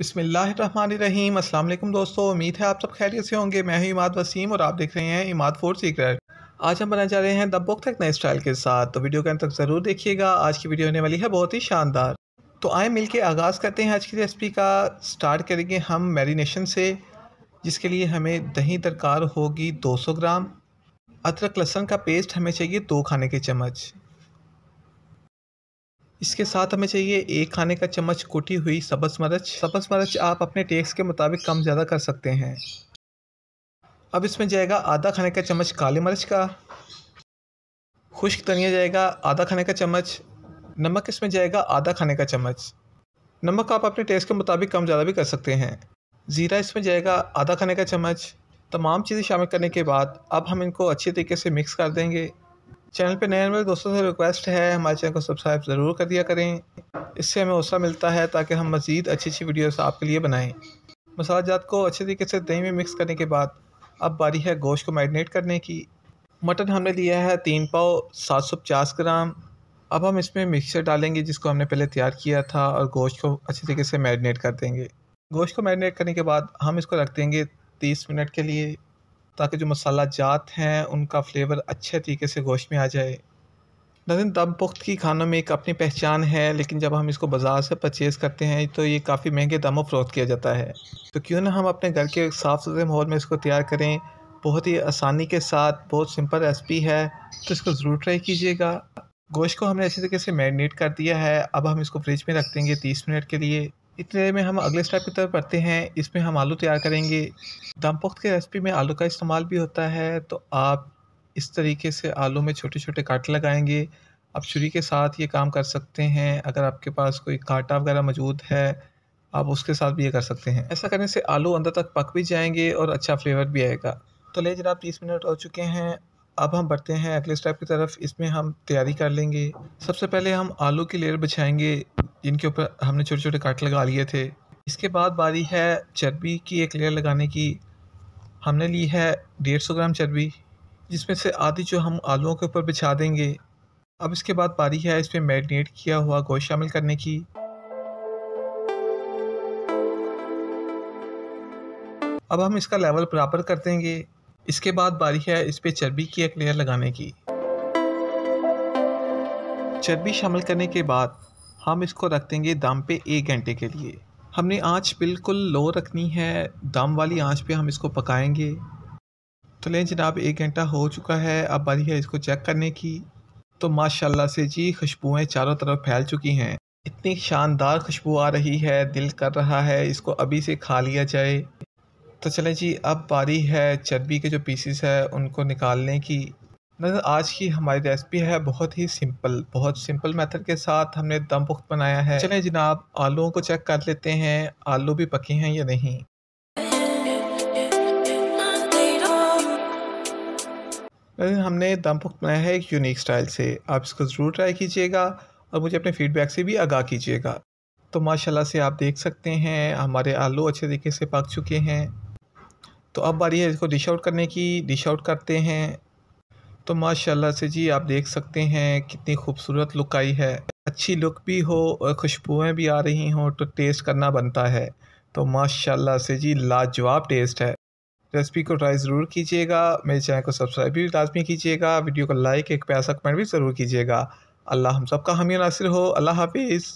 बसमीम अल्लाम दोस्तों उम्मीद है आप सब खैरियत से होंगे मैं हूं इमाद वसीम और आप देख रहे हैं इमाद फोर सीक्रेट आज हम बनाने जा रहे हैं बुक तक नए स्टाइल के साथ तो वीडियो के अंत तक ज़रूर देखिएगा आज की वीडियो होने वाली है बहुत ही शानदार तो आए मिल के आगाज़ करते हैं आज की रेसिपी का स्टार्ट करेंगे हम मैरिनेशन से जिसके लिए हमें दही दरकार होगी 200 ग्राम अदरक लहसुन का पेस्ट हमें चाहिए दो खाने के चम्मच इसके साथ हमें चाहिए एक खाने का चम्मच कुटी हुई सब्ज़ मरच सब्ज़ मरच आप अपने टेस्ट के मुताबिक कम ज़्यादा कर सकते हैं अब इसमें जाएगा आधा खाने का चम्मच काली मरच का खुश्क धनिया जाएगा आधा खाने का चम्मच नमक इसमें जाएगा आधा खाने का चम्मच नमक आप अपने टेस्ट के मुताबिक कम ज़्यादा भी कर सकते हैं ज़ीरा इसमें जाएगा आधा खाने का चम्मच तमाम चीज़ें शामिल करने के बाद अब हम इनको अच्छे तरीके से मिक्स कर देंगे चैनल पे नए मेरे दोस्तों से रिक्वेस्ट है हमारे चैनल को सब्सक्राइब ज़रूर कर दिया करें इससे हमें हौसला मिलता है ताकि हम मज़ीद अच्छी अच्छी वीडियोस आपके लिए बनाएं मसाला जात को अच्छे तरीके से दही में मिक्स करने के बाद अब बारी है गोश्त को मैरिनेट करने की मटन हमने लिया है तीन पाव सात सौ पचास ग्राम अब हम इसमें मिक्सचर डालेंगे जिसको हमने पहले तैयार किया था और गोश्त को अच्छे तरीके से मैरिनेट कर देंगे गोश्त को मैरिनेट करने के बाद हम इसको रख देंगे तीस मिनट के लिए ताकि जो मसाला जात हैं उनका फ्लेवर अच्छे तरीके से गोश्त में आ जाए नजन दम पुख्त की खानों में एक अपनी पहचान है लेकिन जब हम इसको बाज़ार से परचेज़ करते हैं तो ये काफ़ी महंगे दामों फरोख्त किया जाता है तो क्यों ना हम अपने घर के साफ़ सुथरे माहौल में इसको तैयार करें बहुत ही आसानी के साथ बहुत सिंपल रेसिपी है तो इसको ज़रूर ट्राई कीजिएगा गोश्त को हमने अच्छे तरीके से मैरिनेट कर दिया है अब हम इसको फ्रिज में रख देंगे तीस मिनट के लिए इतने में हम अगले स्टेप की तरफ पढ़ते हैं इसमें हम आलू तैयार करेंगे पुख्त के रेसिपी में आलू का इस्तेमाल भी होता है तो आप इस तरीके से आलू में छोटे छोटे कांटे लगाएंगे आप छुरी के साथ ये काम कर सकते हैं अगर आपके पास कोई कांटा वगैरह मौजूद है आप उसके साथ भी ये कर सकते हैं ऐसा करने से आलू अंदर तक पक भी जाएंगे और अच्छा फ्लेवर भी आएगा तो ले जनाब तीस मिनट हो चुके हैं अब हम बढ़ते हैं अगले स्टेप की तरफ इसमें हम तैयारी कर लेंगे सबसे पहले हम आलू की लेयर बिछाएंगे जिनके ऊपर हमने छोटे छोटे काट लगा लिए थे इसके बाद बारी है चर्बी की एक लेयर लगाने की हमने ली है डेढ़ सौ ग्राम चर्बी जिसमें से आधी जो हम आलूओं के ऊपर बिछा देंगे अब इसके बाद बारी है इसमें मैरिनेट किया हुआ गोश्त शामिल करने की अब हम इसका लेवल बराबर कर देंगे इसके बाद बारी है इस पर चर्बी की एक लेयर लगाने की चर्बी शामिल करने के बाद हम इसको रख देंगे दम पे एक घंटे के लिए हमने आँच बिल्कुल लो रखनी है दम वाली आँच पे हम इसको पकाएंगे तो लें जनाब एक घंटा हो चुका है अब बारी है इसको चेक करने की तो माशाल्लाह से जी खुशबुएँ चारों तरफ फैल चुकी हैं इतनी शानदार खुशबू आ रही है दिल कर रहा है इसको अभी से खा लिया जाए तो चलें जी अब बारी है चर्बी के जो पीसीस है उनको निकालने की नजर आज की हमारी रेसिपी है बहुत ही सिंपल बहुत सिंपल मेथड के साथ हमने दम पुख्त बनाया है चलें जनाब आलूओं को चेक कर लेते हैं आलू भी पके हैं या नहीं हमने दम पुख्त बनाया है एक यूनिक स्टाइल से आप इसको ज़रूर ट्राई कीजिएगा और मुझे अपने फीडबैक से भी आगाह कीजिएगा तो माशाल्लाह से आप देख सकते हैं हमारे आलू अच्छे तरीके से पक चुके हैं तो अब बारी है इसको डिश आउट करने की डिश आउट करते हैं तो माशाल्लाह से जी आप देख सकते हैं कितनी खूबसूरत लुक आई है अच्छी लुक भी हो और खुशबुएँ भी आ रही हों तो टेस्ट करना बनता है तो माशाल्लाह से जी लाजवाब टेस्ट है रेसिपी को ट्राई ज़रूर कीजिएगा मेरे चैनल को सब्सक्राइब भी लाजमी कीजिएगा वीडियो को लाइक एक पैसा कमेंट भी ज़रूर कीजिएगा अल्लाह हम सब का नासिर हो अल्लाह हाफिज़